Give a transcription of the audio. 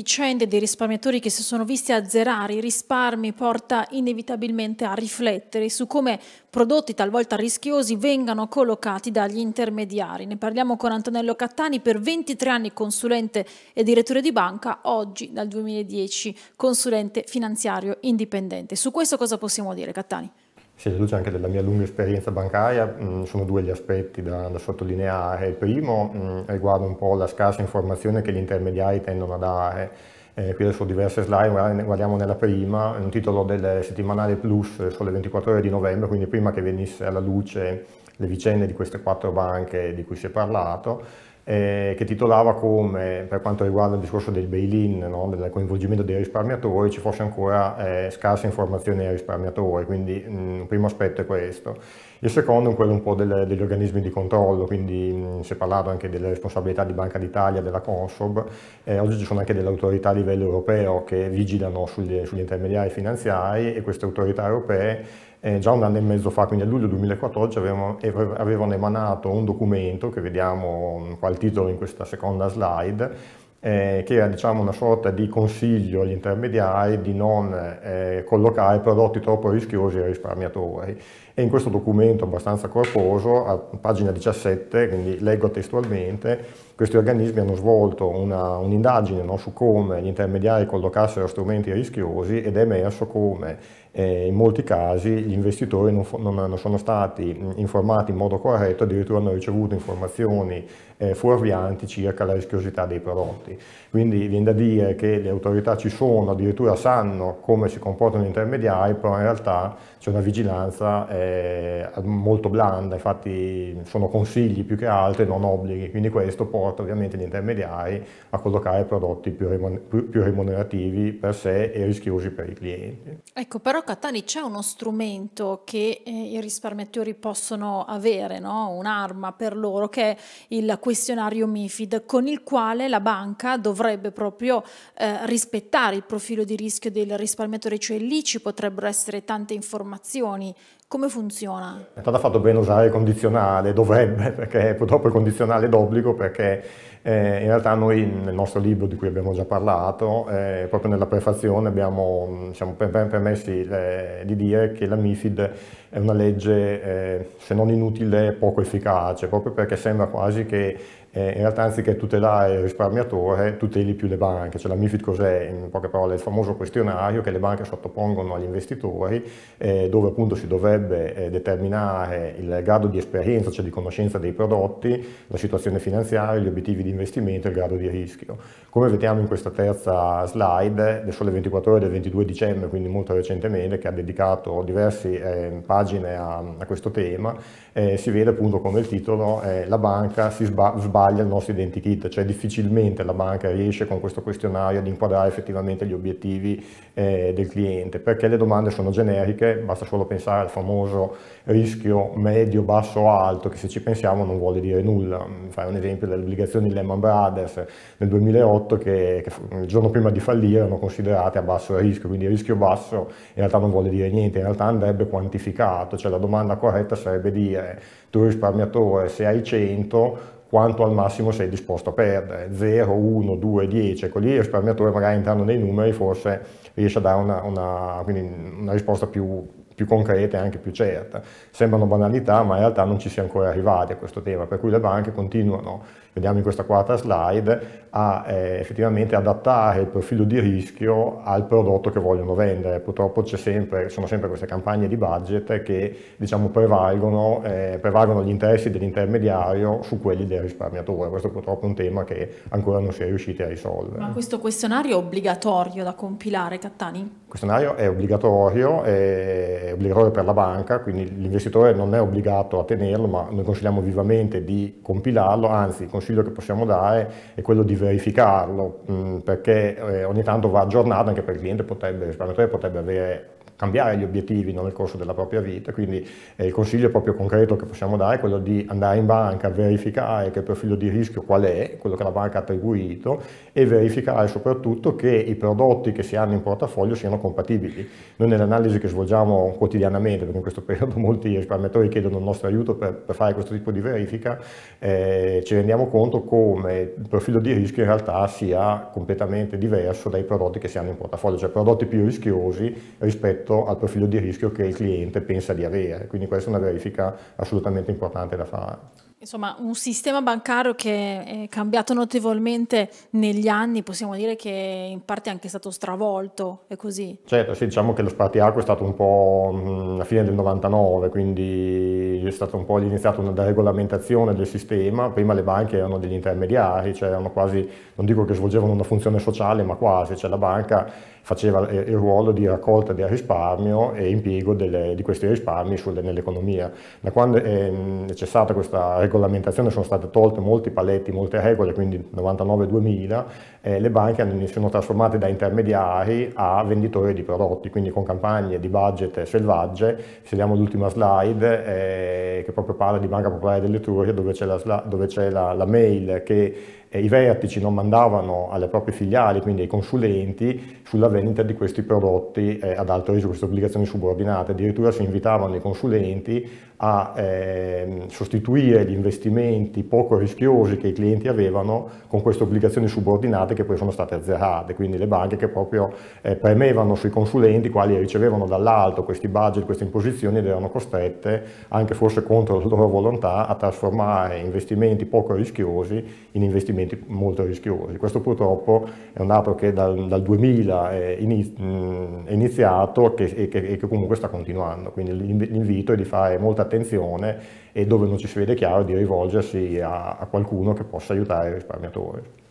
vicende dei risparmiatori che si sono visti azzerare i risparmi porta inevitabilmente a riflettere su come prodotti talvolta rischiosi vengano collocati dagli intermediari. Ne parliamo con Antonello Cattani, per 23 anni consulente e direttore di banca, oggi dal 2010 consulente finanziario indipendente. Su questo cosa possiamo dire Cattani? si è luce anche della mia lunga esperienza bancaria, mm, sono due gli aspetti da, da sottolineare. Il primo mm, riguarda un po' la scarsa informazione che gli intermediari tendono a dare. Eh, qui adesso diverse slide, guardiamo nella prima, un titolo del settimanale Plus sulle 24 ore di novembre, quindi prima che venisse alla luce le vicende di queste quattro banche di cui si è parlato, eh, che titolava come per quanto riguarda il discorso del bail-in, no? del coinvolgimento dei risparmiatori, ci fosse ancora eh, scarsa informazione ai risparmiatori, quindi mh, mm, il primo aspetto è questo. Il secondo è quello un po' del, degli organismi di controllo, quindi mh, mm, si è parlato anche delle responsabilità di Banca d'Italia, della Consob, eh, oggi ci sono anche delle autorità a livello europeo che vigilano sugli, sugli intermediari finanziari e queste autorità europee eh, già un anno e mezzo fa, quindi a luglio 2014, avevano, avevano emanato un documento che vediamo mm, qua il titolo in questa seconda slide, eh, che era diciamo, una sorta di consiglio agli intermediari di non eh, collocare prodotti troppo rischiosi ai risparmiatori. E in questo documento abbastanza corposo, a pagina 17, quindi leggo testualmente, questi organismi hanno svolto un'indagine un no, su come gli intermediari collocassero strumenti rischiosi ed è emerso come eh, in molti casi gli investitori non, non, non, sono stati informati in modo corretto, addirittura hanno ricevuto informazioni eh, fuorvianti circa la rischiosità dei prodotti. Quindi viene da dire che le autorità ci sono, addirittura sanno come si comportano gli intermediari, però in realtà c'è una vigilanza eh, molto blanda, infatti sono consigli più che altro e non obblighi, quindi questo porta porta ovviamente gli intermediari a collocare prodotti più, rimon più rimunerativi per sé e rischiosi per i clienti. Ecco, però Catani c'è uno strumento che eh, i risparmiatori possono avere, no? un'arma per loro, che è il questionario MIFID, con il quale la banca dovrebbe proprio eh, rispettare il profilo di rischio del risparmiatore, cioè lì ci potrebbero essere tante informazioni come funziona? È stato fatto bene usare il condizionale, dovrebbe, perché purtroppo il condizionale è d'obbligo, perché eh, in realtà noi nel nostro libro di cui abbiamo già parlato, eh, proprio nella prefazione abbiamo siamo permessi eh, di dire che la MIFID è una legge, eh, se non inutile, poco efficace, proprio perché sembra quasi che eh, in realtà anziché tutelare il risparmiatore tuteli più le banche, cioè la MIFID cos'è? In poche parole il famoso questionario che le banche sottopongono agli investitori eh, dove appunto si dovrebbe eh, determinare il grado di esperienza, cioè di conoscenza dei prodotti, la situazione finanziaria, gli obiettivi di investimento e il grado di rischio. Come vediamo in questa terza slide, del sole 24 ore del 22 dicembre, quindi molto recentemente, che ha dedicato diverse eh, pagine a, a, questo tema, eh, si vede appunto come il titolo la banca si sbaglia appaglia il nostro identikit, cioè difficilmente la banca riesce con questo questionario ad inquadrare effettivamente gli obiettivi eh, del cliente, perché le domande sono generiche, basta solo pensare al famoso rischio medio, basso, alto, che se ci pensiamo non vuole dire nulla. Fai un esempio delle obbligazioni Lehman Brothers nel 2008 che, che il giorno prima di fallire erano considerate a basso rischio, quindi rischio basso in realtà non vuole dire niente, in realtà andrebbe quantificato, cioè la domanda corretta sarebbe dire tu risparmiatore se hai 100 quanto al massimo sei disposto a perdere, 0, 1, 2, 10, ecco lì il risparmiatore magari entrando nei numeri forse riesce a dare una, una, una risposta più, più concreta e anche più certa. Sembrano banalità ma in realtà non ci si è ancora arrivati a questo tema, per cui le banche continuano vediamo in questa quarta slide, a eh, effettivamente adattare il profilo di rischio al prodotto che vogliono vendere. Purtroppo ci sono sempre queste campagne di budget che diciamo, prevalgono, eh, prevalgono, gli interessi dell'intermediario su quelli del risparmiatore. Questo è purtroppo un tema che ancora non si è riusciti a risolvere. Ma questo questionario è obbligatorio da compilare, Cattani? Il questionario è obbligatorio, è obbligatorio per la banca, quindi l'investitore non è obbligato a tenerlo, ma noi consigliamo vivamente di compilarlo, anzi consigliamo consiglio che possiamo dare è quello di verificarlo, mh, mm, perché eh, ogni tanto va aggiornato anche per il cliente potrebbe, il risparmiatore potrebbe avere cambiare gli obiettivi no, nel corso della propria vita, quindi eh, il consiglio proprio concreto che possiamo dare è quello di andare in banca, verificare che profilo di rischio qual è, quello che la banca ha attribuito e verificare soprattutto che i prodotti che si hanno in portafoglio siano compatibili. Noi nell'analisi che svolgiamo quotidianamente, perché in questo periodo molti risparmiatori chiedono il nostro aiuto per, per fare questo tipo di verifica, eh, ci rendiamo conto come il profilo di rischio in realtà sia completamente diverso dai prodotti che si hanno in portafoglio, cioè prodotti più rischiosi rispetto rispetto al profilo di rischio che il cliente pensa di avere, quindi questa è una verifica assolutamente importante da fare. Insomma, un sistema bancario che è cambiato notevolmente negli anni, possiamo dire che in parte è anche stato stravolto, è così? Certo, sì, diciamo che lo spartiacque è stato un po' mm, la fine del 99, quindi è stata un po' iniziata una regolamentazione del sistema, prima le banche erano degli intermediari, cioè erano quasi, non dico che svolgevano una funzione sociale, ma quasi, cioè la banca faceva eh, il ruolo di raccolta del risparmio e impiego delle, di questi risparmi sulle, nell'economia. Da quando è, mm, è cessata questa regolamentazione, regolamentazione sono state tolte molti paletti, molte regole, quindi 99-2000, eh, le banche hanno, sono trasformate da intermediari a venditori di prodotti, quindi con campagne di budget selvagge. Se diamo l'ultima slide eh, che proprio parla di Banca Popolare dell'Etruria, dove c'è, la, dove c'è la, la mail che eh, i vertici non mandavano alle proprie filiali, quindi ai consulenti, sulla vendita di questi prodotti eh, ad alto rischio, queste obbligazioni subordinate. Addirittura si invitavano i consulenti a eh, sostituire gli investimenti poco rischiosi che i clienti avevano con queste obbligazioni subordinate che poi sono state azzerate, quindi le banche che proprio eh, premevano sui consulenti quali ricevevano dall'alto questi budget, queste imposizioni ed erano costrette, anche forse contro la loro volontà, a trasformare investimenti poco rischiosi in investimenti molto rischiosi. Questo purtroppo è un dato che dal, dal 2000 è, iniz è iniziato e che, che, che comunque sta continuando, quindi l'invito è di fare molta attenzione e dove non ci si vede chiaro di di rivolgersi a, a qualcuno che possa aiutare il risparmiatore.